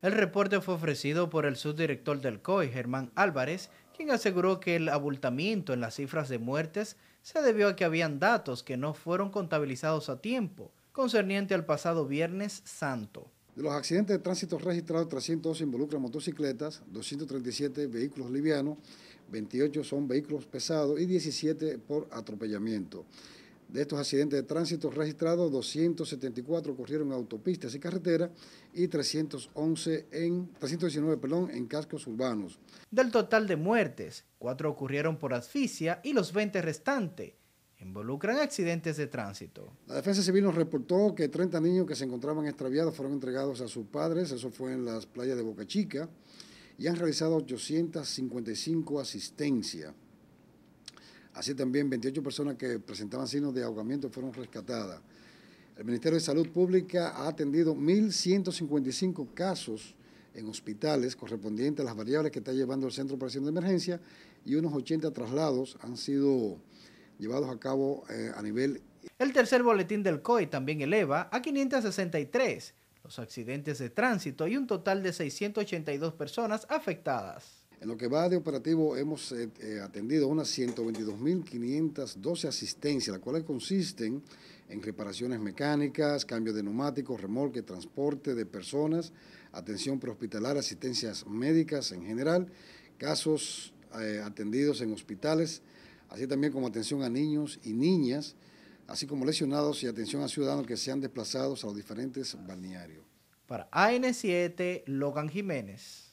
El reporte fue ofrecido por el subdirector del COI, Germán Álvarez, quien aseguró que el abultamiento en las cifras de muertes se debió a que habían datos que no fueron contabilizados a tiempo, concerniente al pasado viernes santo. De los accidentes de tránsito registrados, 302 involucran motocicletas, 237 vehículos livianos, 28 son vehículos pesados y 17 por atropellamiento de estos accidentes de tránsito registrados, 274 ocurrieron en autopistas y carreteras y 311 en, 319 en cascos urbanos. Del total de muertes, 4 ocurrieron por asfixia y los 20 restantes involucran accidentes de tránsito. La Defensa Civil nos reportó que 30 niños que se encontraban extraviados fueron entregados a sus padres, eso fue en las playas de Boca Chica, y han realizado 855 asistencias. Así también 28 personas que presentaban signos de ahogamiento fueron rescatadas. El Ministerio de Salud Pública ha atendido 1.155 casos en hospitales correspondientes a las variables que está llevando el Centro de Operación de Emergencia y unos 80 traslados han sido llevados a cabo eh, a nivel... El tercer boletín del COI también eleva a 563 los accidentes de tránsito y un total de 682 personas afectadas. En lo que va de operativo hemos eh, eh, atendido unas 122.512 asistencias, las cuales consisten en reparaciones mecánicas, cambios de neumáticos, remolque, transporte de personas, atención prehospitalar, asistencias médicas en general, casos eh, atendidos en hospitales, así también como atención a niños y niñas, así como lesionados y atención a ciudadanos que se han desplazado a los diferentes balnearios. Para AN7, Logan Jiménez.